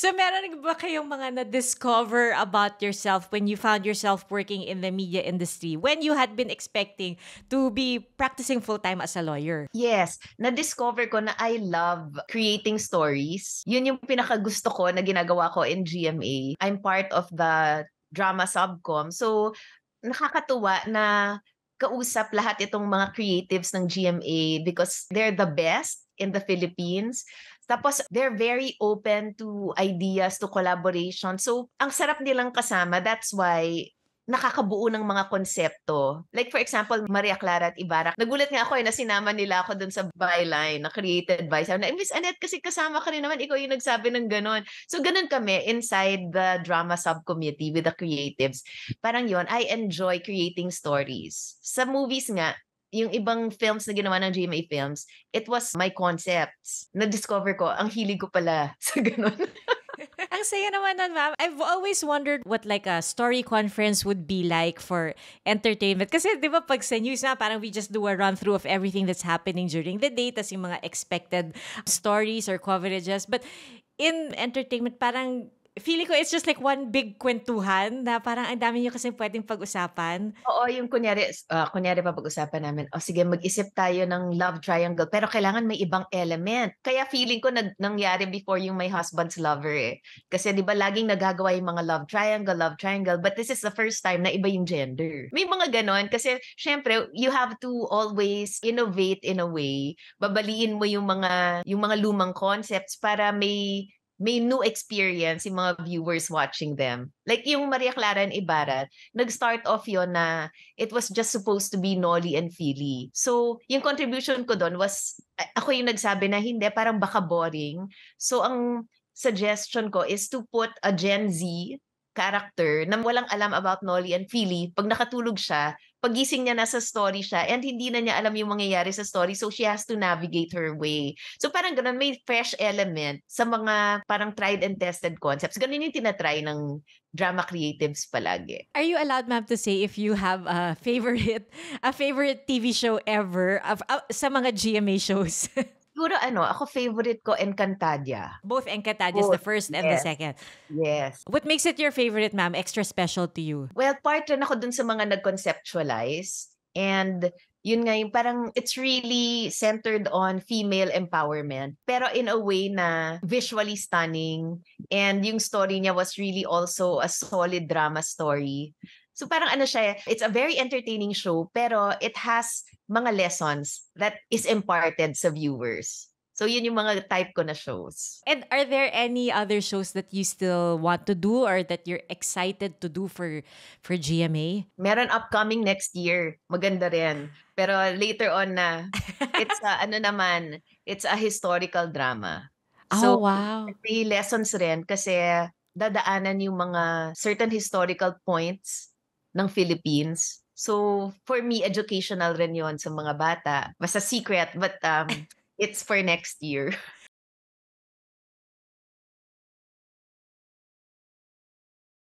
So meron ba kayong mga na-discover about yourself when you found yourself working in the media industry when you had been expecting to be practicing full-time as a lawyer? Yes. Na-discover ko na I love creating stories. Yun yung pinakagusto ko na ginagawa ko in GMA. I'm part of the drama subcom. So, nakakatuwa na kausap lahat itong mga creatives ng GMA because they're the best in the Philippines. Tapos, they're very open to ideas, to collaboration. So, ang sarap nilang kasama. That's why nakakabuo ng mga konsepto. Like for example, Maria Clara at Ibarak. Nagulat nga ako eh, na sinama nila ako dun sa byline, na created by. Sabi na, Miss Annette, kasi kasama ka rin naman, ikaw yung nagsabi ng ganun. So ganun kami inside the drama subcommittee with the creatives. Parang yon I enjoy creating stories. Sa movies nga, yung ibang films na ginawa ng GMA Films, it was my concepts. Na-discover ko, ang hilig ko pala sa ganun. ang saya naman nun, ma'am. I've always wondered what like a story conference would be like for entertainment. Kasi di ba pag sa news na, parang we just do a run-through of everything that's happening during the day, tas yung mga expected stories or coverages. But in entertainment, parang feeling ko it's just like one big kwentuhan na parang ang dami niyo kasi pwedeng pag-usapan. Oo, yung kunyari, uh, kunyari pa pag-usapan namin, o oh, sige, mag-isip tayo ng love triangle, pero kailangan may ibang element. Kaya feeling ko nag nangyari before yung my husband's lover eh. Kasi di ba laging nagagawa yung mga love triangle, love triangle, but this is the first time na iba yung gender. May mga ganon kasi syempre, you have to always innovate in a way. Babaliin mo yung mga, yung mga lumang concepts para may may new experience yung mga viewers watching them. Like yung Maria Clara and Ibarra, nag-start off yon na it was just supposed to be Nolly and Philly. So, yung contribution ko doon was, ako yung nagsabi na hindi, parang baka boring. So, ang suggestion ko is to put a Gen Z character na walang alam about Nolly and Philly. Pag nakatulog siya, pagising niya nasa story siya and hindi na niya alam yung mangyayari sa story so she has to navigate her way. So parang ganun, may fresh element sa mga parang tried and tested concepts. Ganun yung tinatry ng drama creatives palagi. Are you allowed, ma'am, to say if you have a favorite, a favorite TV show ever of, uh, sa mga GMA shows? siguro ano, ako favorite ko Encantadia. Both Encantadia, Both. the first and the second. Yes. What makes it your favorite, ma'am? Extra special to you? Well, part rin ako dun sa mga nag-conceptualize and yun nga yung parang it's really centered on female empowerment pero in a way na visually stunning and yung story niya was really also a solid drama story So parang ano siya, it's a very entertaining show pero it has mga lessons that is imparted sa viewers. So yun yung mga type ko na shows. And are there any other shows that you still want to do or that you're excited to do for for GMA? Meron upcoming next year. Maganda rin. Pero later on na. It's a, ano naman, it's a historical drama. Oh, so, wow. May lessons rin kasi dadaanan yung mga certain historical points ng Philippines. So, for me, educational rin yon sa mga bata. Basta secret, but um, it's for next year.